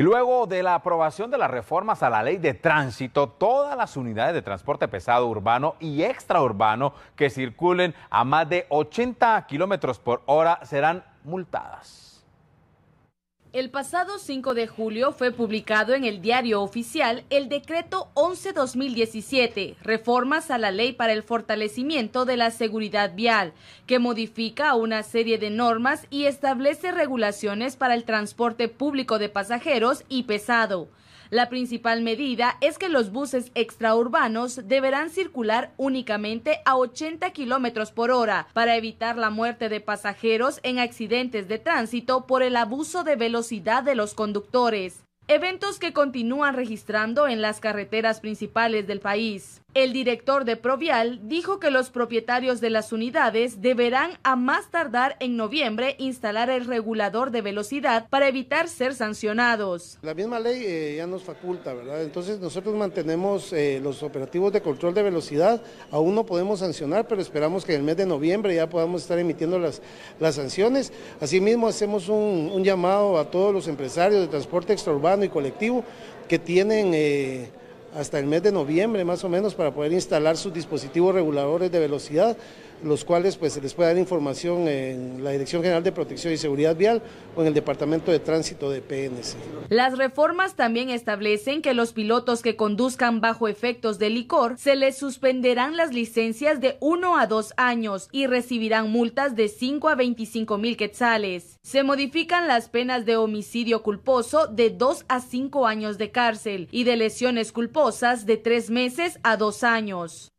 Y luego de la aprobación de las reformas a la ley de tránsito, todas las unidades de transporte pesado urbano y extraurbano que circulen a más de 80 kilómetros por hora serán multadas. El pasado 5 de julio fue publicado en el diario oficial el decreto 11-2017, reformas a la ley para el fortalecimiento de la seguridad vial, que modifica una serie de normas y establece regulaciones para el transporte público de pasajeros y pesado. La principal medida es que los buses extraurbanos deberán circular únicamente a 80 kilómetros por hora para evitar la muerte de pasajeros en accidentes de tránsito por el abuso de velocidad de los conductores eventos que continúan registrando en las carreteras principales del país. El director de Provial dijo que los propietarios de las unidades deberán a más tardar en noviembre instalar el regulador de velocidad para evitar ser sancionados. La misma ley eh, ya nos faculta, ¿verdad? Entonces nosotros mantenemos eh, los operativos de control de velocidad, aún no podemos sancionar, pero esperamos que en el mes de noviembre ya podamos estar emitiendo las, las sanciones. Asimismo hacemos un, un llamado a todos los empresarios de transporte extraurbano y colectivo que tienen... Eh, hasta el mes de noviembre más o menos para poder instalar sus dispositivos reguladores de velocidad, los cuales pues se les puede dar información en la Dirección General de Protección y Seguridad Vial o en el Departamento de Tránsito de PNC. Las reformas también establecen que los pilotos que conduzcan bajo efectos de licor se les suspenderán las licencias de 1 a 2 años y recibirán multas de 5 a 25 mil quetzales. Se modifican las penas de homicidio culposo de 2 a 5 años de cárcel y de lesiones culposas de tres meses a dos años.